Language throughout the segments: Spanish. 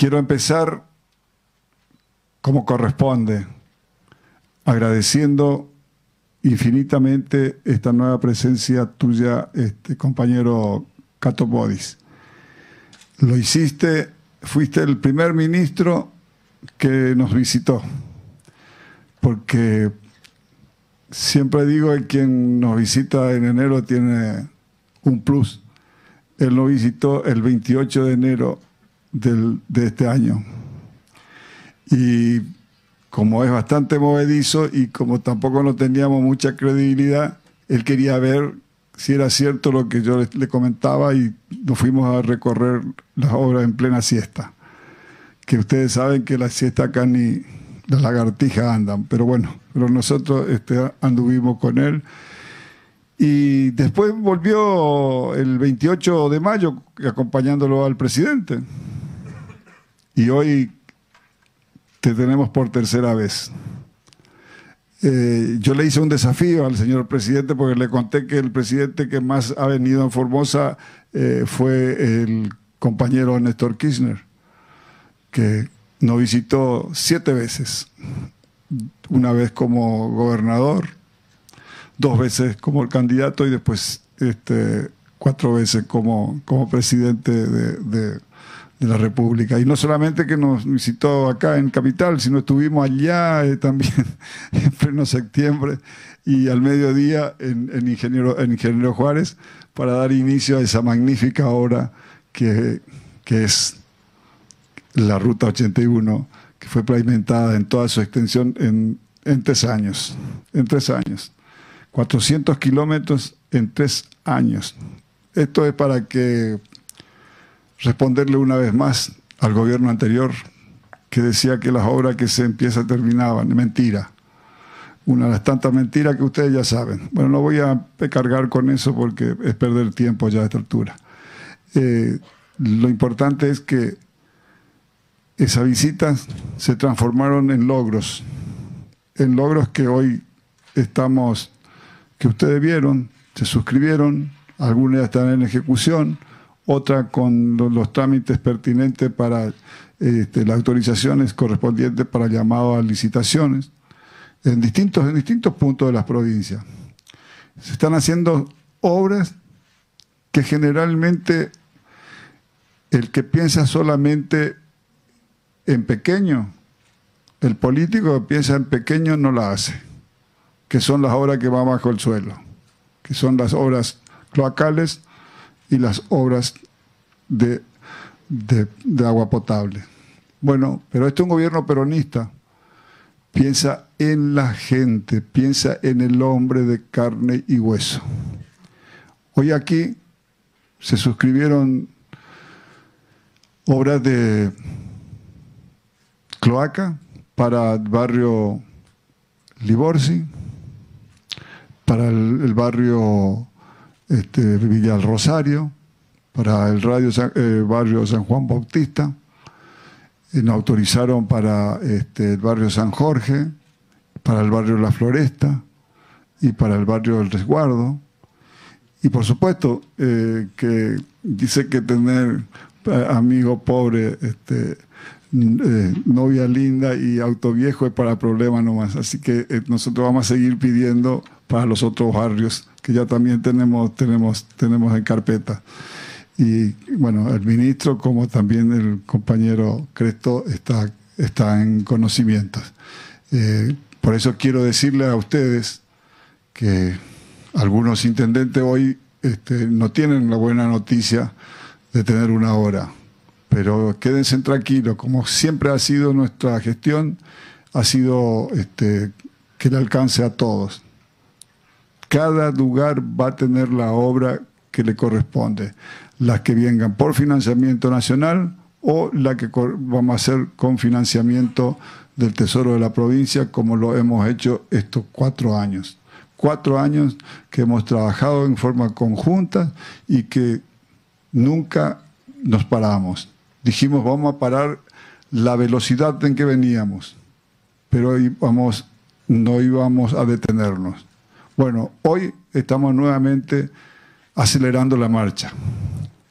Quiero empezar como corresponde, agradeciendo infinitamente esta nueva presencia tuya, este compañero Cato Bodis. Lo hiciste, fuiste el primer ministro que nos visitó, porque siempre digo que quien nos visita en enero tiene un plus. Él nos visitó el 28 de enero de este año. Y como es bastante movedizo y como tampoco no teníamos mucha credibilidad, él quería ver si era cierto lo que yo le, comentaba y nos fuimos a recorrer las obras en plena siesta. Que ustedes saben que la siesta acá ni las lagartijas andan, pero bueno, pero nosotros este, anduvimos con él. Y después volvió el 28 de mayo acompañándolo al presidente. Y hoy te tenemos por tercera vez. Eh, yo le hice un desafío al señor presidente porque le conté que el presidente que más ha venido en Formosa eh, fue el compañero Néstor Kirchner, que nos visitó siete veces, una vez como gobernador, dos veces como candidato y después este, cuatro veces como, como presidente de, de de la República. Y no solamente que nos visitó acá en Capital, sino estuvimos allá eh, también en pleno septiembre y al mediodía en, Ingeniero, Ingeniero Juárez para dar inicio a esa magnífica obra que, es la Ruta 81, que fue pavimentada en toda su extensión en tres años. En tres años. 400 kilómetros en tres años. Esto es para que responderle una vez más al gobierno anterior que decía que las obras que se empiezan terminaban. Mentira. Una de las tantas mentiras que ustedes ya saben. Bueno, no voy a cargar con eso porque es perder tiempo ya a esta altura. Eh, lo importante es que esas visitas se transformaron en logros, en logros que hoy estamos, que ustedes vieron, se suscribieron, algunos ya están en ejecución, otra con los trámites pertinentes para este, las autorizaciones correspondientes para llamado a licitaciones, en distintos, en distintos puntos de las provincias. Se están haciendo obras que generalmente el que piensa solamente en pequeño, el político que piensa en pequeño no la hace, que son las obras que van bajo el suelo, que son las obras cloacales, y las obras de, agua potable. Bueno, pero este es un gobierno peronista. Piensa en la gente, piensa en el hombre de carne y hueso. Hoy aquí se suscribieron obras de cloaca para el barrio Liborsi, para el barrio este, Rosario, para el radio eh, barrio San Juan Bautista, eh, nos autorizaron para este, el barrio San Jorge, para el barrio La Floresta y para el barrio del Resguardo. Y por supuesto eh, que dice que tener amigo pobre, este, novia linda y auto viejo es para problemas nomás. Así que nosotros vamos a seguir pidiendo para los otros barrios ya también tenemos, tenemos, tenemos en carpeta. Y bueno, el ministro, como también el compañero Cresto, está, está en conocimientos. Eh, por eso quiero decirle a ustedes que algunos intendentes hoy este, no tienen la buena noticia de tener una hora. Pero quédense tranquilos, como siempre ha sido nuestra gestión, ha sido este, que le alcance a todos. Cada lugar va a tener la obra que le corresponde, las que vengan por financiamiento nacional o la que vamos a hacer con financiamiento del Tesoro de la provincia, como lo hemos hecho estos cuatro años. Cuatro años que hemos trabajado en forma conjunta y que nunca nos paramos. Dijimos, vamos a parar la velocidad en que veníamos, pero no íbamos a detenernos. Bueno, hoy estamos nuevamente acelerando la marcha.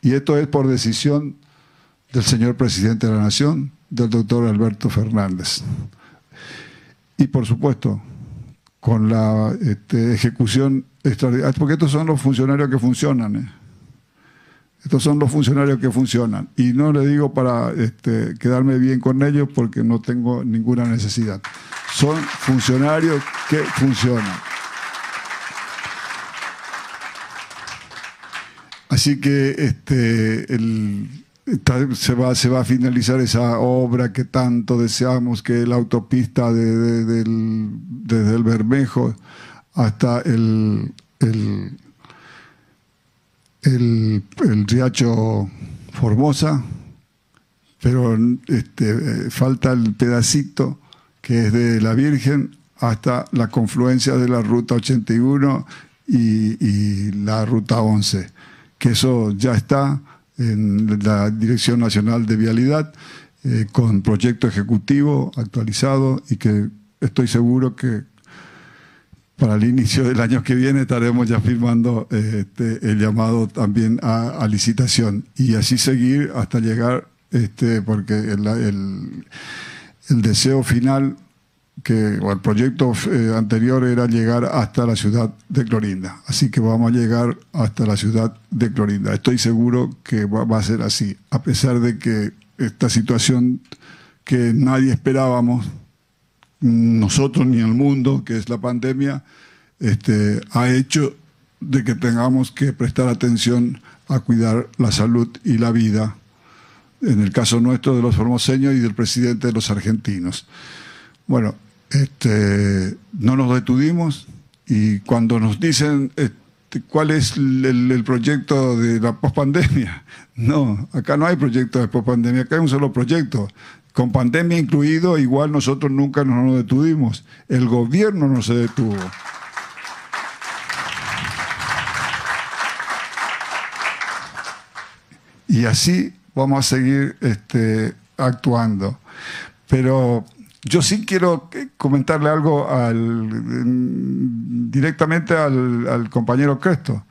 Y esto es por decisión del señor presidente de la Nación, del doctor Alberto Fernández. Y por supuesto, con la este, ejecución extraordinaria, porque estos son los funcionarios que funcionan. ¿eh? Estos son los funcionarios que funcionan. Y no le digo para este, quedarme bien con ellos porque no tengo ninguna necesidad. Son funcionarios que funcionan. Así que este, se, va, a finalizar esa obra que tanto deseamos, que es la autopista desde el Bermejo hasta el, riacho Formosa, pero este, falta el pedacito que es de la Virgen hasta la confluencia de la Ruta 81 y la Ruta 11 que eso ya está en la Dirección Nacional de Vialidad, eh, con proyecto ejecutivo actualizado y que estoy seguro que para el inicio del año que viene estaremos ya firmando este, el llamado también a, licitación y así seguir hasta llegar, este, porque el, el deseo final que el proyecto eh, anterior era llegar hasta la ciudad de Clorinda. Así que vamos a llegar hasta la ciudad de Clorinda. Estoy seguro que va, va a ser así, a pesar de que esta situación que nadie esperábamos, nosotros ni el mundo, que es la pandemia, este, ha hecho de que tengamos que prestar atención a cuidar la salud y la vida, en el caso nuestro de los formoseños y del presidente de los argentinos. Bueno, este, no nos detuvimos y cuando nos dicen este, cuál es el, proyecto de la pospandemia, no, acá no hay proyecto de pospandemia, acá hay un solo proyecto. Con pandemia incluido, igual nosotros nunca nos, detuvimos. El gobierno no se detuvo. Y así vamos a seguir este, actuando. Pero yo sí quiero eh, comentarle algo directamente al, compañero Cresto,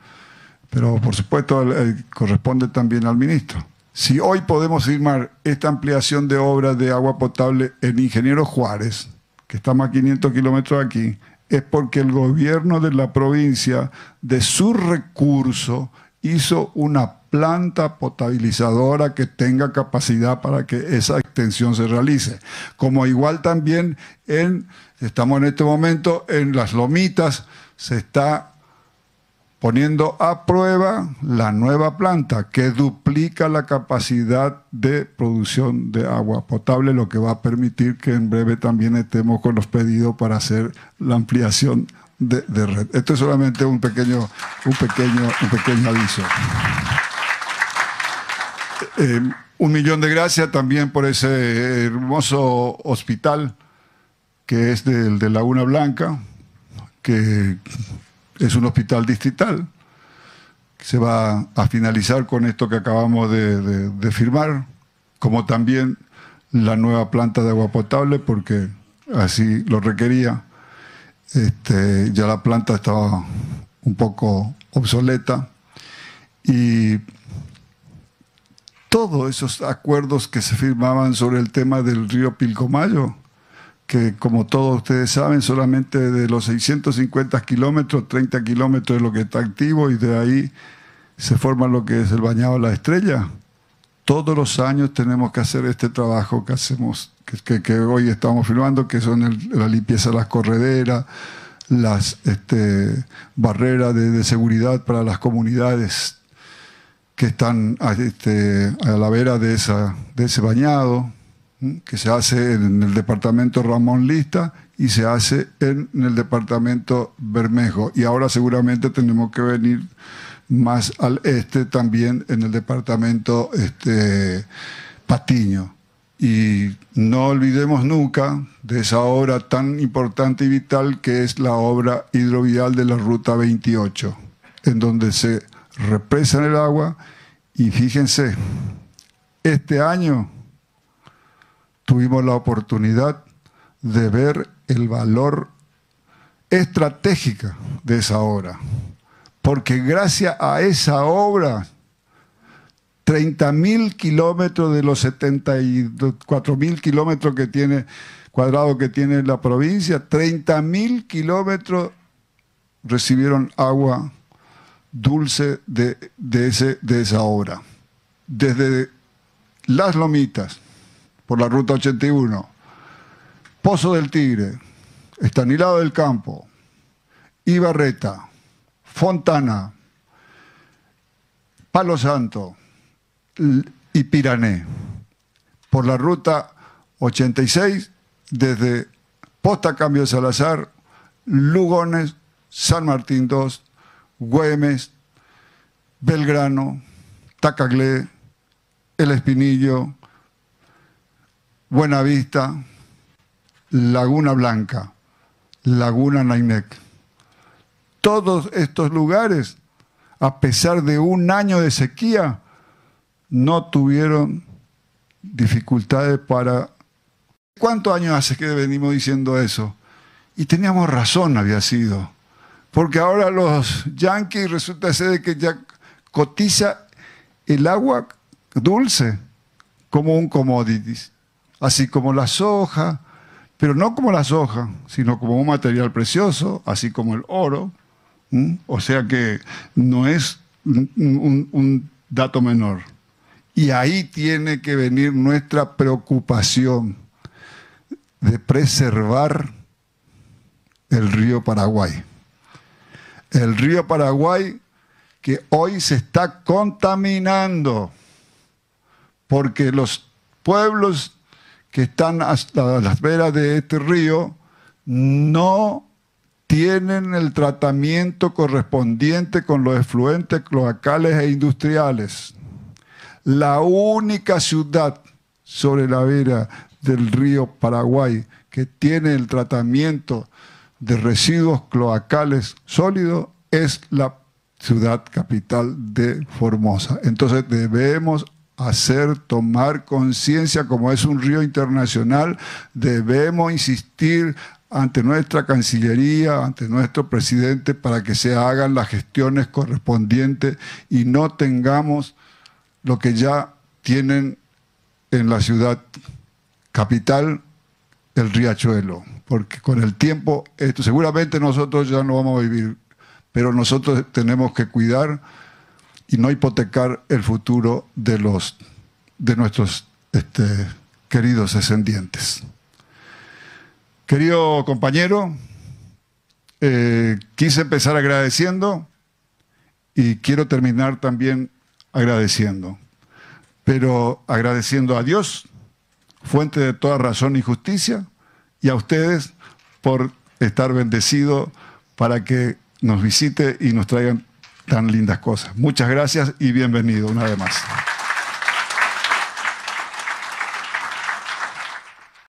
pero por supuesto eh, corresponde también al ministro. Si hoy podemos firmar esta ampliación de obra de agua potable en Ingeniero Juárez, que estamos a 500 kilómetros de aquí, es porque el gobierno de la provincia, de su recurso, hizo una planta potabilizadora que tenga capacidad para que esa extensión se realice. Como igual también en, estamos en este momento en las lomitas, se está poniendo a prueba la nueva planta que duplica la capacidad de producción de agua potable, lo que va a permitir que en breve también estemos con los pedidos para hacer la ampliación de, de red. Esto es solamente un pequeño, un pequeño, un pequeño aviso. Eh, un millón de gracias también por ese hermoso hospital que es del de Laguna Blanca, que es un hospital distrital. se va a finalizar con esto que acabamos de, firmar, como también la nueva planta de agua potable, porque así lo requería. Este, ya la planta estaba un poco obsoleta y todos esos acuerdos que se firmaban sobre el tema del río Pilcomayo, que como todos ustedes saben, solamente de los 650 kilómetros, 30 kilómetros es lo que está activo y de ahí se forma lo que es el bañado de la estrella. Todos los años tenemos que hacer este trabajo que hacemos, que, hoy estamos firmando, que son la limpieza de las correderas, las este, barreras de seguridad para las comunidades, que están este, a, la vera de, ese bañado, que se hace en el departamento Ramón Lista y se hace en, el departamento Bermejo. Y ahora seguramente tenemos que venir más al este también en el departamento este, Patiño. Y no olvidemos nunca de esa obra tan importante y vital que es la obra hidrovial de la Ruta 28, en donde se represan el agua y fíjense, este año tuvimos la oportunidad de ver el valor estratégica de esa obra, porque gracias a esa obra 30.000 kilómetros de los 74.000 kilómetros que tiene cuadrado que tiene la provincia, 30.000 kilómetros recibieron agua dulce de, ese, de esa obra. Desde Las Lomitas, por la Ruta 81, Pozo del Tigre, Estanilado del Campo, Ibarreta, Fontana, Palo Santo y Pirané. Por la Ruta 86, desde Posta Cambio Salazar, Lugones, San Martín II, Güemes, Belgrano, Tacaglé, El Espinillo, Buenavista, Laguna Blanca, Laguna Nainec. Todos estos lugares, a pesar de un año de sequía, no tuvieron dificultades para... ¿Cuántos años hace que venimos diciendo eso? Y teníamos razón, había sido. Porque ahora los yanquis resulta ser que ya cotiza el agua dulce como un commodity, así como la soja, pero no como la soja, sino como un material precioso, así como el oro. O sea que no es un dato menor. Y ahí tiene que venir nuestra preocupación de preservar el río Paraguay el río Paraguay que hoy se está contaminando porque los pueblos que están hasta las veras de este río no tienen el tratamiento correspondiente con los efluentes cloacales e industriales. La única ciudad sobre la vera del río Paraguay que tiene el tratamiento de residuos cloacales sólidos es la ciudad capital de Formosa. Entonces debemos hacer tomar conciencia, como es un río internacional, debemos insistir ante nuestra Cancillería, ante nuestro presidente, para que se hagan las gestiones correspondientes y no tengamos lo que ya tienen en la ciudad capital el riachuelo, porque con el tiempo, esto, seguramente nosotros ya no vamos a vivir, pero nosotros tenemos que cuidar y no hipotecar el futuro de, los, de nuestros este, queridos descendientes. Querido compañero, eh, quise empezar agradeciendo y quiero terminar también agradeciendo, pero agradeciendo a Dios fuente de toda razón y justicia, y a ustedes por estar bendecidos para que nos visite y nos traigan tan lindas cosas. Muchas gracias y bienvenido una vez más.